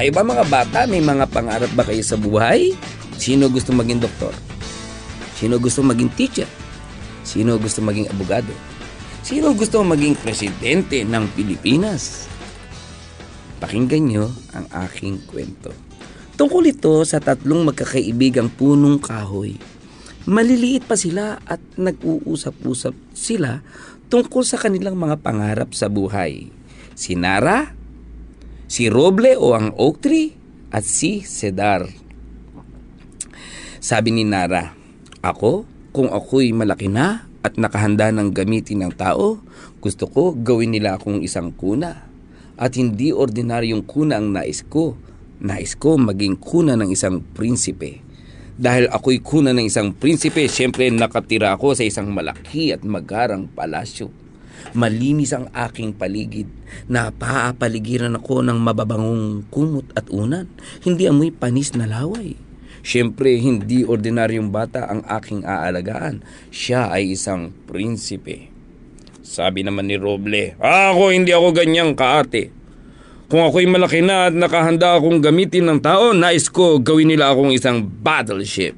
Kayo ba mga bata, may mga pangarap ba kayo sa buhay? Sino gusto maging doktor? Sino gusto maging teacher? Sino gusto maging abogado? Sino gusto maging presidente ng Pilipinas? Pakinggan nyo ang aking kwento. Tungkol ito sa tatlong magkakaibigang punong kahoy. Maliliit pa sila at nag-uusap-usap sila tungkol sa kanilang mga pangarap sa buhay. Si Nara, si roble o ang oak tree at si cedar. Sabi ni Nara, Ako, kung ako'y malaki na at nakahanda ng gamitin ng tao, gusto ko gawin nila akong isang kuna. At hindi ordinaryong kuna ang nais ko. Nais ko maging kuna ng isang prinsipe. Dahil ako'y kuna ng isang prinsipe, siyempre nakatira ako sa isang malaki at magarang palasyo. Malinis ang aking paligid. Napapaligiran ako ng mababangong kumot at unan. Hindi amoy panis na laway. Siyempre, hindi ordinaryong bata ang aking aalagaan. Siya ay isang prinsipe. Sabi naman ni Roble, ah, Ako hindi ako ganyang kaate. Kung ako'y malaki na at nakahanda akong gamitin ng tao, nais ko gawin nila akong isang battleship.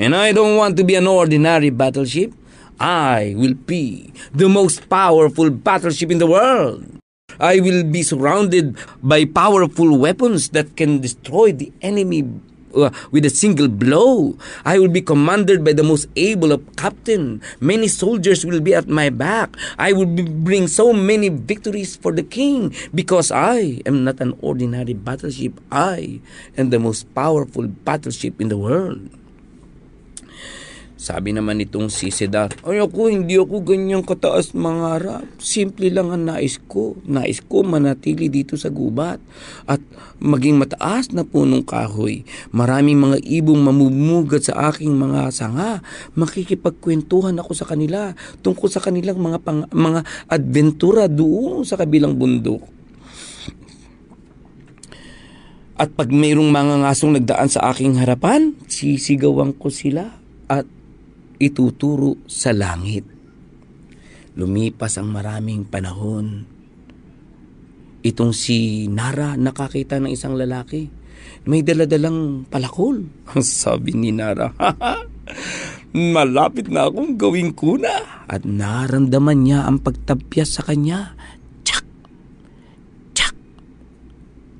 And I don't want to be an ordinary battleship. I will be the most powerful battleship in the world. I will be surrounded by powerful weapons that can destroy the enemy uh, with a single blow. I will be commanded by the most able of captain. Many soldiers will be at my back. I will bring so many victories for the king because I am not an ordinary battleship. I am the most powerful battleship in the world. Sabi naman itong si Sedar, Ay ako, hindi ako ganyang kataas mangarap. Simple lang ang nais ko. Nais ko manatili dito sa gubat at maging mataas na punong kahoy. Maraming mga ibong mamumugat sa aking mga sanga. Makikipagkwentuhan ako sa kanila tungkol sa kanilang mga, pang, mga adventura doon sa kabilang bundok. At pag mayroong mga ngasong nagdaan sa aking harapan, sisigawan ko sila at ituturo sa langit. Lumipas ang maraming panahon. Itong si Nara nakakita ng isang lalaki. May daladalang palakol. Sabi ni Nara, malapit na akong gawing kuna. At naramdaman niya ang pagtapyas sa kanya. Tsak! Tsak!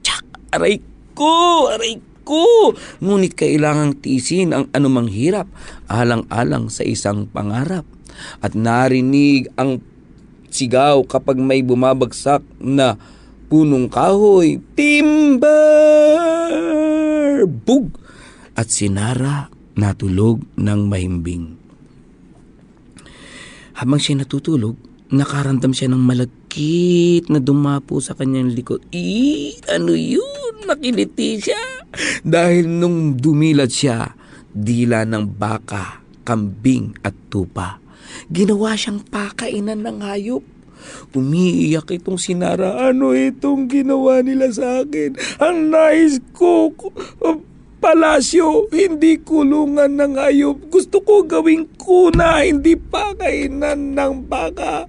Tsak! Aray ko! Aray ko! Ngunit kailangang tiisin ang anumang hirap alang-alang sa isang pangarap. At narinig ang sigaw kapag may bumabagsak na punong kahoy, Timber! Bug! At sinara natulog ng mahimbing. Habang siya natutulog, nakaramdam siya ng malagkit na dumapo sa kanyang likod. I, ano yun? Nakiliti siya. Dahil nung dumilat siya, dila ng baka, kambing at tupa. Ginawa siyang pakainan ng hayop. Umiiyak itong sinara, ano itong ginawa nila sa akin? Ang nais ko, palasyo, hindi kulungan ng hayop. Gusto ko gawing kuna, hindi pakainan ng baka.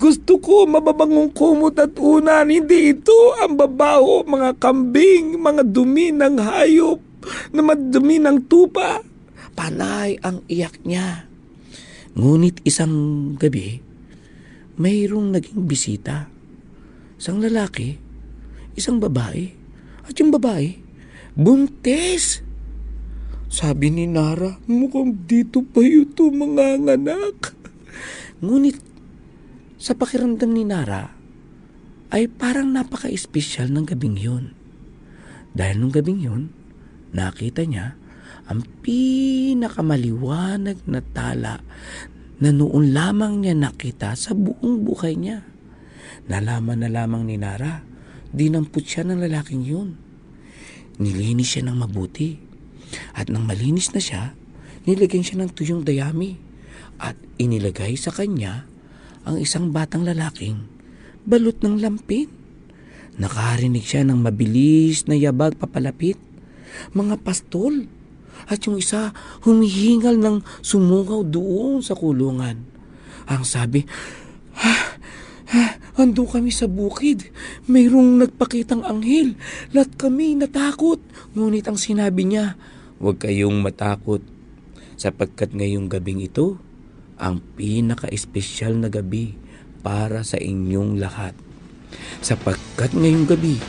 Gusto ko mababangong kumot at unan, hindi ito ang babaho, mga kambing, mga dumi ng hayop na madumi ng tupa panay ang iyak niya. Ngunit isang gabi, mayroong naging bisita. Isang lalaki, isang babae, at yung babae, buntis. Sabi ni Nara, mukhang dito pa yuto mga anak. Ngunit sa pakiramdam ni Nara, ay parang napaka-espesyal ng gabing yun. Dahil nung gabing yun, nakita niya ang pinakamaliwanag na tala na noon lamang niya nakita sa buong buhay niya. Nalaman na lamang ni Nara, dinampot siya ng lalaking yun. Nilinis siya ng mabuti. At nang malinis na siya, nilagyan siya ng tuyong dayami at inilagay sa kanya ang isang batang lalaking balot ng lampin. Nakarinig siya ng mabilis na yabag papalapit, mga pastol at yung isa humihingal ng sumungaw doon sa kulungan. Ang sabi, ha, ah, ah, ha, ando kami sa bukid. Mayroong nagpakitang anghel. Lahat kami natakot. Ngunit ang sinabi niya, huwag kayong matakot sapagkat ngayong gabing ito, ang pinaka-espesyal na gabi para sa inyong lahat. Sapagkat ngayong gabi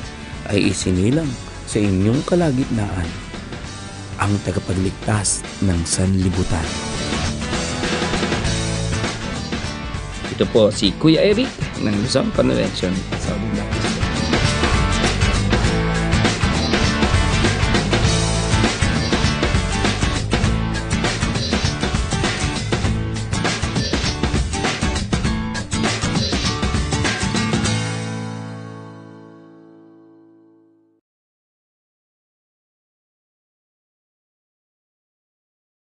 ay isinilang sa inyong kalagitnaan ang tagapagligtas ng sanlibutan. Ito po si Kuya Eric ng Luzon Convention. Sa natin.